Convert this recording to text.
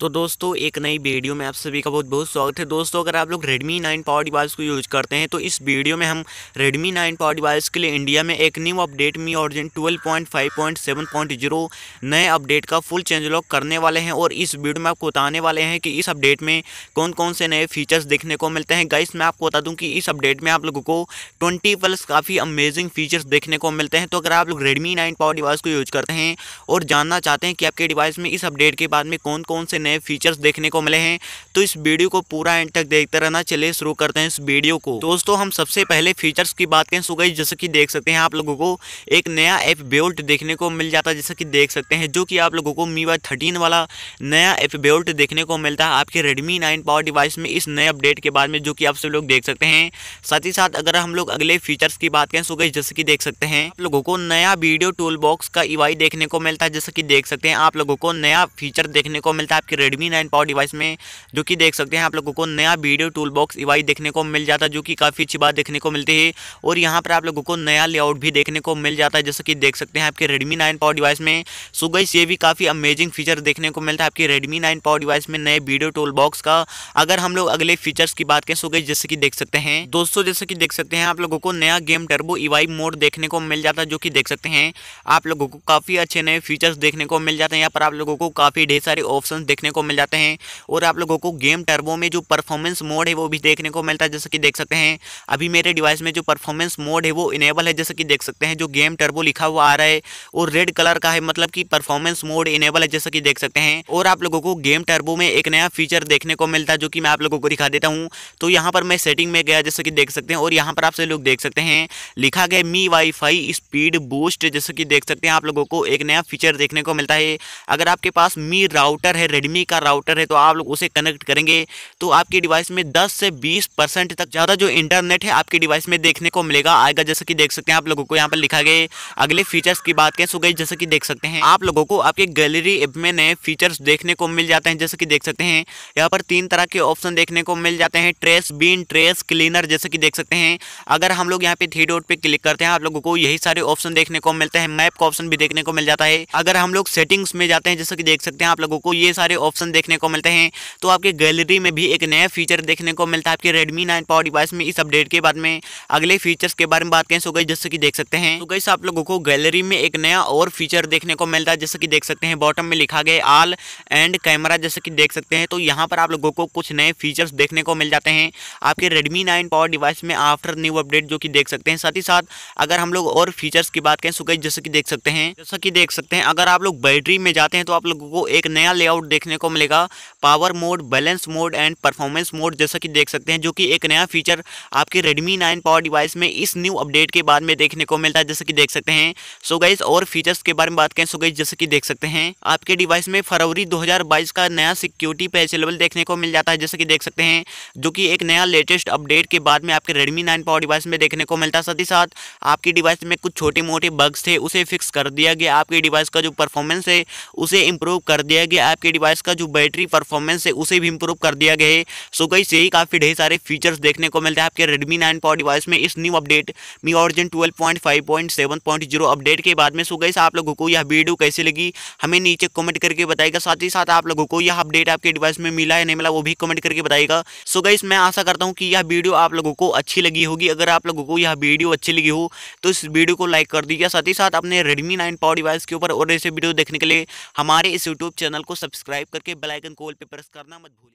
तो दोस्तों एक नई वीडियो में आप सभी का बहुत बहुत स्वागत है दोस्तों अगर आप लोग Redmi 9 पावर डिवाइस को यूज़ करते हैं तो इस वीडियो में हम Redmi 9 पावर डिवाइस के लिए इंडिया में एक न्यू अपडेट मी ऑरिजिन 12.5.7.0 नए अपडेट का फुल चेंज लॉक करने वाले हैं और इस वीडियो में आपको बताने वाले हैं कि इस अपडेट में कौन कौन से नए फीचर्स देखने को मिलते हैं गाइस मैं आपको बता दूँ कि इस अपडेट में आप लोगों को ट्वेंटी प्लस काफ़ी अमेजिंग फीचर्स देखने को मिलते हैं तो अगर आप लोग रेडमी नाइन पावर डिवाइस को यूज करते हैं और जानना चाहते हैं कि आपके डिवाइस में इस अपडेट के बाद में कौन कौन से नए फीचर्स देखने को मिले हैं तो इस वीडियो को पूरा एंड तक देखते रहना चलिए शुरू करते हैं इस वीडियो को दोस्तों हम सबसे पहले फीचर्स की बात करें सुगई जैसे कि देख सकते हैं आप लोगों को एक नया एफ बेल्ट देखने को मिल जाता है जैसे कि देख सकते हैं जो कि आप लोगों को मी वाई थर्टीन वाला नया एफ बेल्ट देखने को मिलता है आपके रेडमी नाइन पावर डिवाइस में इस नए अपडेट के बाद में जो कि आप सब लोग देख सकते हैं साथ ही साथ अगर हम लोग अगले फीचर्स की बात करें सुगई जैसे कि देख सकते हैं आप लोगों को नया वीडियो टूल बॉक्स का ईवाई e देखने को मिलता है जैसे कि देख सकते हैं आप लोगों को नया फीचर देखने को मिलता है आपके रेडमी नाइन पावर डिवाइस में जो कि देख सकते हैं आप लोगों को नया वीडियो टूल बॉक्स डिवाइस देखने को मिल जाता है जो कि काफ़ी अच्छी बात देखने को मिलती है और यहाँ पर आप लोगों को नया लेआउट भी देखने को मिल जाता है जैसे कि देख सकते हैं आपके रेडमी नाइन पावर डिवाइस में सो गई ये भी काफ़ी अमेजिंग फीचर देखने को मिलता है आपके रेडमी नाइन पावर डिवाइस में नए वीडियो टूल बॉक्स का अगर हम लोग अगले फीचर्स की बात करें सो गई जैसे कि देख सकते हैं दोस्तों जैसे कि देख सकते हैं आप लोगों को नया गेम टर्बो ईवाई मोड देखने को मिल जाता है जो कि देख सकते हैं आप लोगों को काफ़ी अच्छे नए फीचर्स देखने को मिल जाते हैं यहाँ पर आप लोगों को काफ़ी ढेर सारे ऑप्शन देखने देखने को मिल जाते हैं और आप लोगों को गेम टर्बो में जो परफॉर्मेंस मोड है वो भी देखने को मिलता है जैसे कि देख सकते हैं अभी मेरे डिवाइस में जो परफॉर्मेंस मोड है वो इनेबल है जैसे कि देख सकते हैं जो गेम टर्बो लिखा हुआ आ रहा है और रेड कलर का है मतलब कि परफॉर्मेंस मोड इनेबल है जैसा कि देख सकते हैं और आप लोगों को गेम टर्बो में एक नया फीचर देखने को मिलता है जो कि मैं आप लोगों को दिखा देता हूँ तो यहाँ पर मैं सेटिंग में गया जैसे कि देख सकते हैं और यहाँ पर आपसे लोग देख सकते हैं लिखा गया मी वाईफाई स्पीड बूस्ट जैसे कि देख सकते हैं आप लोगों को एक नया फीचर देखने को मिलता है अगर आपके पास मी राउटर है रेडमी कंपनी का राउटर है तो आप लोग उसे कनेक्ट करेंगे तो आपके डिवाइस में 10 से 20 परसेंट तक ज़्यादा जो इंटरनेट है आपके डिवाइस में देखने को मिलेगा आएगा जैसे कि देख सकते हैं आप लोगों को यहाँ पर लिखा गया अगले फीचर्स की बात करें सो गई जैसे कि देख सकते हैं आप लोगों को आपके गैलरी एप में नए फीचर्स देखने को मिल जाते हैं जैसे कि देख सकते हैं यहाँ पर तीन तरह के ऑप्शन देखने को मिल जाते हैं ट्रेस बीन ट्रेस क्लीनर जैसे कि देख सकते हैं अगर हम लोग यहाँ पे थ्री डॉट पे क्लिक करते हैं आप लोगों को यही सारे ऑप्शन देखने को मिलते हैं मैप का ऑप्शन भी देखने को मिल जाता है अगर हम लोग सेटिंग्स में जाते हैं जैसे कि देख सकते हैं आप लोगों को ये सारे ऑप्शन देखने को मिलते हैं तो आपके गैलरी में भी एक नया फीचर देखने को मिलता है आपके रेडमी नाइन पावर डिवाइस में इस अपडेट के बाद में अगले फीचर्स के बारे में बात करें सो गई जैसे कि देख सकते हैं तो गई आप लोगों को गैलरी में एक नया और फीचर देखने को मिलता है जैसे कि देख सकते हैं बॉटम में लिखा गया आल एंड कैमरा जैसे कि देख सकते हैं तो यहाँ पर आप लोगों को कुछ नए फीचर्स देखने को मिल जाते हैं आपके रेडमी नाइन पावर डिवाइस में आफ्टर न्यू अपडेट जो कि देख सकते हैं साथ ही साथ अगर हम लोग और फीचर्स की बात करें सो गई जैसे कि देख सकते हैं जैसा कि देख सकते हैं अगर आप लोग बैटरी में जाते हैं तो आप लोगों को एक नया लेआउट देखने देखने को मिलेगा power mode balance mode and performance mode जैसा कि देख सकते हैं जो कि एक नया फीचर आपके रेडमी नाइन पावर डिवाइस में इस न्यू अपडेट के बाद में देखने को मिलता है जैसा कि देख सकते हैं सो गाइज और फीचर्स के बारे में बात करें सो गाइज जैसे कि देख सकते हैं आपके डिवाइस में फरवरी दो का नया सिक्योरिटी पैच लेवल देखने को मिल जाता है जैसे कि देख सकते हैं जो कि एक नया लेटेस्ट अपडेट के बाद में आपके रेडमी नाइन पावर डिवाइस में देखने को मिलता है साथ ही साथ आपकी डिवाइस में कुछ छोटे मोटे बग्स थे उसे फिक्स कर दिया गया आपके डिवाइस का जो परफॉर्मेंस है उसे इंप्रूव कर दिया गया आपके डिवाइस इसका जो बैटरी परफॉर्मेंस है उसे भी इंप्रूव कर दिया गया है सो गई यही काफ़ी ढेर सारे फीचर्स देखने को मिलते हैं आपके रेडमी नाइन पॉ डिवाइस में इस new update Mi origin twelve point five point seven point zero update के बाद में सो गई आप लोगों को यह वीडियो कैसे लगी हमें नीचे कमेंट करके बताएगा साथ ही साथ आप लोगों को यह अपडेट आपके डिवाइस में मिला है नहीं मिला वो भी कमेंट करके बताएगा सो गई मैं आशा करता हूँ कि यह वीडियो आप लोगों को अच्छी लगी होगी अगर आप लोगों को यह वीडियो अच्छी लगी हो तो इस वीडियो को लाइक कर दीजिए साथ ही साथ अपने रेडमी नाइन पावर डिवाइस के ऊपर और ऐसे वीडियो देखने के लिए हमारे इस यूट्यूब चैनल को सब्सक्राइब सब्सक्राइब करके बेलाइकन कॉल पर प्रेस करना मत भूलिए